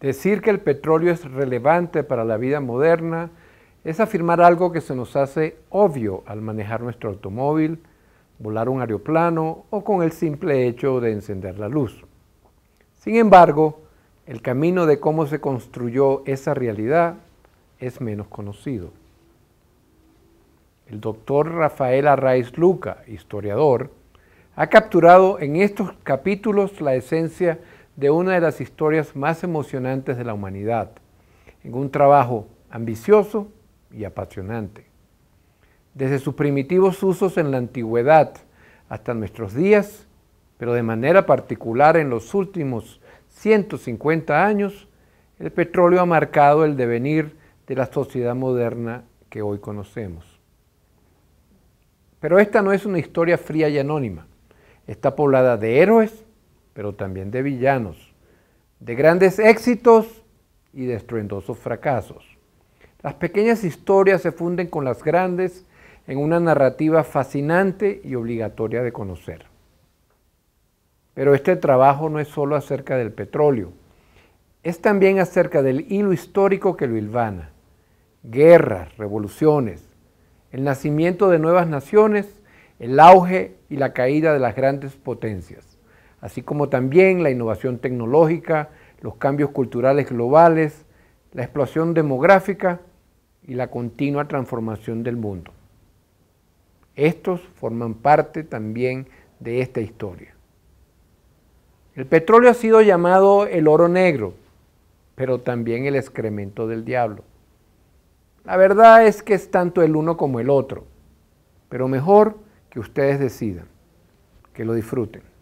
Decir que el petróleo es relevante para la vida moderna es afirmar algo que se nos hace obvio al manejar nuestro automóvil, volar un aeroplano o con el simple hecho de encender la luz. Sin embargo, el camino de cómo se construyó esa realidad es menos conocido. El doctor Rafael Arraiz Luca, historiador, ha capturado en estos capítulos la esencia de una de las historias más emocionantes de la humanidad, en un trabajo ambicioso y apasionante. Desde sus primitivos usos en la antigüedad hasta nuestros días, pero de manera particular en los últimos 150 años, el petróleo ha marcado el devenir de la sociedad moderna que hoy conocemos. Pero esta no es una historia fría y anónima. Está poblada de héroes pero también de villanos, de grandes éxitos y de estruendosos fracasos. Las pequeñas historias se funden con las grandes en una narrativa fascinante y obligatoria de conocer. Pero este trabajo no es solo acerca del petróleo, es también acerca del hilo histórico que lo hilvana. Guerras, revoluciones, el nacimiento de nuevas naciones, el auge y la caída de las grandes potencias así como también la innovación tecnológica, los cambios culturales globales, la explosión demográfica y la continua transformación del mundo. Estos forman parte también de esta historia. El petróleo ha sido llamado el oro negro, pero también el excremento del diablo. La verdad es que es tanto el uno como el otro, pero mejor que ustedes decidan, que lo disfruten.